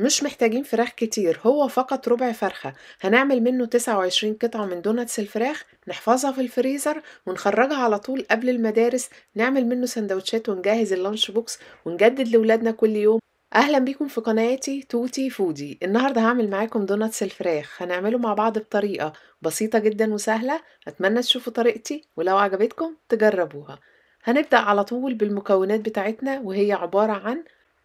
مش محتاجين فراخ كتير هو فقط ربع فرخة هنعمل منه 29 قطعة من دوناتس الفراخ نحفظها في الفريزر ونخرجها على طول قبل المدارس نعمل منه سندوتشات ونجهز اللانش بوكس ونجدد لولادنا كل يوم اهلا بيكم في قناتي توتي فودي النهارده هعمل معاكم دوناتس الفراخ هنعمله مع بعض بطريقه بسيطه جدا وسهله اتمنى تشوفوا طريقتي ولو عجبتكم تجربوها هنبدا على طول بالمكونات بتاعتنا وهي عباره عن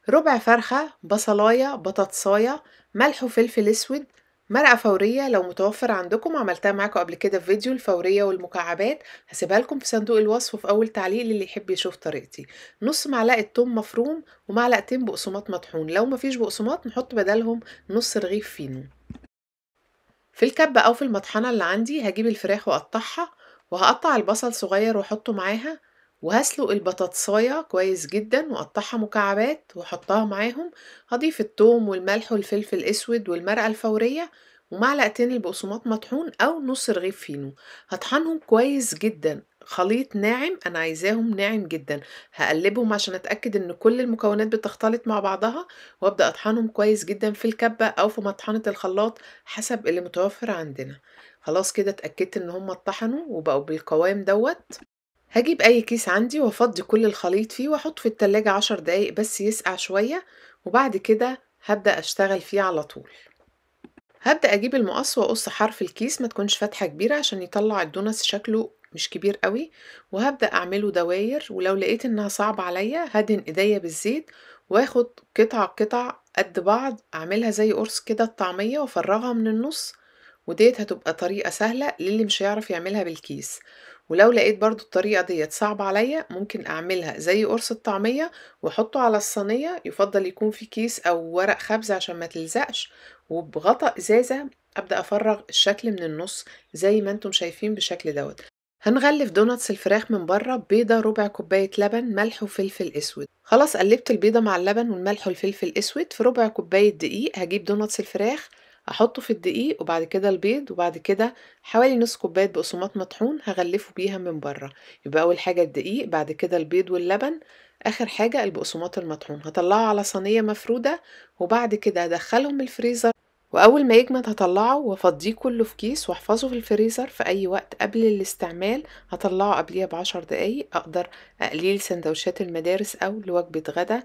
ربع فرخة بصلاية بطاطساية ملح وفلفل اسود مرقة فورية لو متوفر عندكم عملتها معاكم قبل كده في فيديو الفورية والمكعبات هسيبها لكم في صندوق الوصف في أول تعليق للي يحب يشوف طريقتي نص معلقة توم مفروم ومعلقتين بقسماط مطحون لو مفيش بقسماط نحط بدلهم نص رغيف فينو في الكبة أو في المطحنة اللي عندي هجيب الفراخ وأقطعها وهقطع البصل صغير وأحطه معاها وهسلق البطاطساية كويس جدا وأقطعها مكعبات وأحطها معاهم هضيف التوم والملح والفلفل الأسود والمرقة الفورية ومعلقتين البقسماط مطحون أو نص رغيف فينو هطحنهم كويس جدا خليط ناعم أنا عايزاهم ناعم جدا هقلبهم عشان أتأكد إن كل المكونات بتختلط مع بعضها وأبدأ أطحنهم كويس جدا في الكبة أو في مطحنة الخلاط حسب اللي متوفر عندنا خلاص كده اتأكدت إن هم اتطحنوا وبقوا بالقوام دوت هجيب أي كيس عندي وأفضي كل الخليط فيه وأحط في التلاجة عشر دقايق بس يسقع شوية وبعد كده هبدأ أشتغل فيه على طول هبدأ أجيب المقص وأقص حرف الكيس ما تكونش فتحة كبيرة عشان يطلع الدونس شكله مش كبير قوي وهبدأ أعمله دواير ولو لقيت إنها صعبة عليا هدهن إيديا بالزيت واخد قطعة قطع قد بعض أعملها زي قرص كده الطعمية وأفرغها من النص وديت هتبقى طريقة سهلة للي مش هيعرف يعملها بالكيس ولو لقيت برضو الطريقة ديت صعبة عليا ممكن أعملها زي قرص الطعمية وأحطه على الصينية يفضل يكون في كيس أو ورق خبز عشان ما تلزقش وبغطاء إزازة أبدأ أفرغ الشكل من النص زي ما انتم شايفين بالشكل دوت هنغلف دوناتس الفراخ من بره بيضة ربع كوباية لبن ملح وفلفل اسود خلاص قلبت البيضة مع اللبن والملح والفلفل الاسود في ربع كوباية دقيق هجيب دوناتس الفراخ احطه في الدقيق وبعد كده البيض وبعد كده حوالي نص كوبايه بقسماط مطحون هغلفه بيها من بره يبقى اول حاجه الدقيق بعد كده البيض واللبن اخر حاجه البقسماط المطحون هطلعه على صينيه مفروده وبعد كده هدخلهم الفريزر واول ما يجمد هطلعه وافضيه كله في كيس واحفظه في الفريزر في اي وقت قبل الاستعمال هطلعه قبليها بعشر دقايق اقدر اقليه لسندوتشات المدارس او لوجبه غدا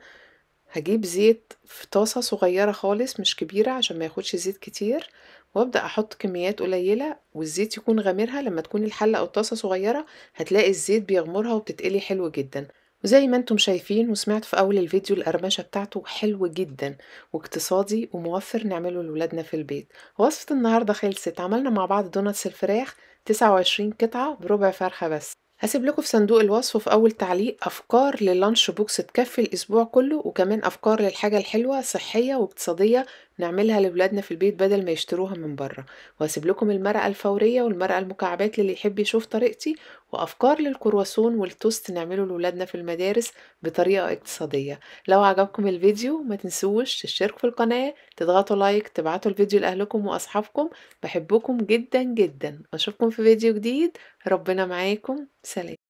هجيب زيت في طاسة صغيرة خالص مش كبيرة عشان ما ياخدش زيت كتير وابدأ احط كميات قليلة والزيت يكون غامرها لما تكون الحلة او الطاسة صغيرة هتلاقي الزيت بيغمرها وبتتقلي حلو جدا وزي ما انتم شايفين وسمعت في اول الفيديو القرمشة بتاعته حلو جدا واقتصادي وموفر نعمله لولادنا في البيت وصفة النهاردة خلصت عملنا مع بعض دوناتس الفراخ 29 قطعة بربع فرخة بس هسيب لكم في صندوق الوصف في اول تعليق افكار للانش بوكس تكفي الاسبوع كله وكمان افكار للحاجه الحلوه صحيه واقتصاديه نعملها لولادنا في البيت بدل ما يشتروها من بره وهسيب لكم المرقه الفوريه والمرقه المكعبات للي يحب يشوف طريقتي وأفكار للكرواسون والتوست نعمله لولادنا في المدارس بطريقة اقتصادية لو عجبكم الفيديو ما تنسوش تشتركوا في القناة تضغطوا لايك تبعتوا الفيديو لأهلكم وأصحابكم بحبكم جدا جدا أشوفكم في فيديو جديد ربنا معاكم سلام